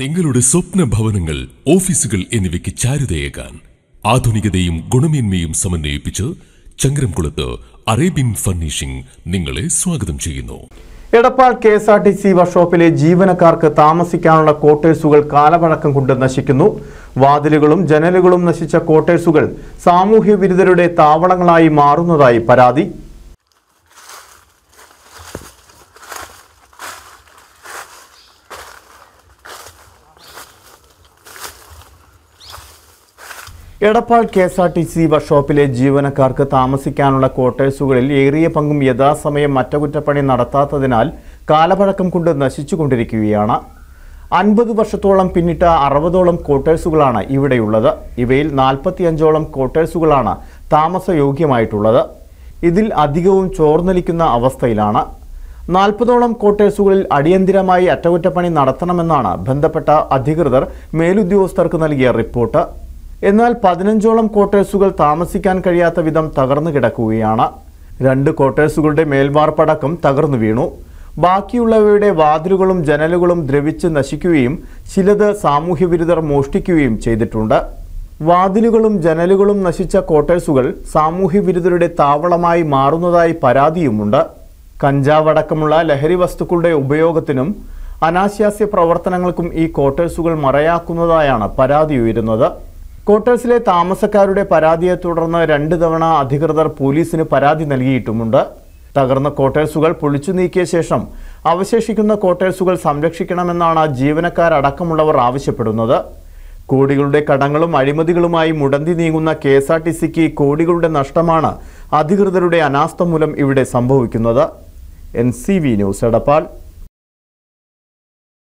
നിങ്ങളുടെ സ്വപ്ന ഭവനങ്ങൾ ഓഫീസുകൾ എന്നിവയ്ക്ക് ചാരുതയേകാൻ ആധുനികതയും ഗുണമേന്മയും സമന്വയിപ്പിച്ച് ചങ്കരംകുളത്ത് അറേബ്യൻ ഫർണിഷിംഗ് നിങ്ങളെ സ്വാഗതം ചെയ്യുന്നു Edappal K S R T C വർക്ക്ഷോപ്പിലെ ജീവനക്കാർക്ക് താമസിക്കാനുള്ള കോട്ടേഴ്സുകൾ കാലപഴക്കം കൊണ്ട് നശിക്കുന്നു വാതിലുകളും ജനലുകളും നശിച്ച കോട്ടേഴ്സുകൾ സാമൂഹ്യ വിരുദ്ധരുടെ താവളങ്ങളായി മാറുന്നതായി പരാതി Edappal K S R T C വർക്ക്ഷോപ്പിലെ ജീവനക്കാർക്ക് താമസിക്കാനുള്ള ക്വാർട്ടേഴ്സുകളിൽ ഏറിയ പങ്കും യഥാസമയം അറ്റകുറ്റപ്പണി നടത്താത്തതിനാൽ കാലപഴക്കം കൊണ്ട് നശിച്ചുകൊണ്ടിരിക്കുകയാണ് അൻപത് വർഷത്തോളം പിന്നിട്ട അറുപതോളം ക്വാർട്ടേഴ്സുകളാണ് ഇവിടെയുള്ളത് ഇവയിൽ നാൽപ്പത്തിയഞ്ചോളം ക്വാർട്ടേഴ്സുകളാണ് താമസയോഗ്യമായിട്ടുള്ളത് ഇതിൽ അധികവും ചോർന്നലിക്കുന്ന അവസ്ഥയിലാണ് നാൽപ്പതോളം ക്വാർട്ടേഴ്സുകളിൽ അടിയന്തിരമായി അറ്റകുറ്റപ്പണി നടത്തണമെന്നാണ് ബന്ധപ്പെട്ട അധികൃതർ മേലുദ്യോഗസ്ഥർക്ക് നൽകിയ റിപ്പോർട്ട് എന്നാൽ പതിനഞ്ചോളം ക്വാർട്ടേഴ്സുകൾ താമസിക്കാൻ കഴിയാത്ത വിധം തകർന്നു കിടക്കുകയാണ് രണ്ട് ക്വാർട്ടേഴ്സുകളുടെ മേൽവാർപ്പടക്കം തകർന്നു വീണു ബാക്കിയുള്ളവയുടെ വാതിലുകളും ജനലുകളും ദ്രവിച്ച് നശിക്കുകയും ചിലത് വിരുദ്ധർ മോഷ്ടിക്കുകയും ചെയ്തിട്ടുണ്ട് വാതിലുകളും ജനലുകളും നശിച്ച ക്വാർട്ടേഴ്സുകൾ വിരുദ്ധരുടെ താവളമായി മാറുന്നതായി പരാതിയുമുണ്ട് കഞ്ചാവടക്കമുള്ള ലഹരി വസ്തുക്കളുടെ ഉപയോഗത്തിനും അനാശാസ്യ പ്രവർത്തനങ്ങൾക്കും ഈ ക്വാർട്ടേഴ്സുകൾ മറയാക്കുന്നതായാണ് പരാതി ഉയരുന്നത് ക്വാർട്ടേഴ്സിലെ താമസക്കാരുടെ പരാതിയെ തുടർന്ന് രണ്ട് തവണ അധികൃതർ പോലീസിന് പരാതി നൽകിയിട്ടുമുണ്ട് തകർന്ന ക്വാർട്ടേഴ്സുകൾ പൊളിച്ചു നീക്കിയ ശേഷം അവശേഷിക്കുന്ന ക്വാർട്ടേഴ്സുകൾ സംരക്ഷിക്കണമെന്നാണ് ജീവനക്കാരടക്കമുള്ളവർ ആവശ്യപ്പെടുന്നത് കോടികളുടെ കടങ്ങളും അഴിമതികളുമായി മുടന്തി നീങ്ങുന്ന കെ എസ് ആർ ടി സിക്ക് കോടികളുടെ നഷ്ടമാണ് അധികൃതരുടെ അനാസ്ഥ മൂലം ഇവിടെ സംഭവിക്കുന്നത് N C V news Edappal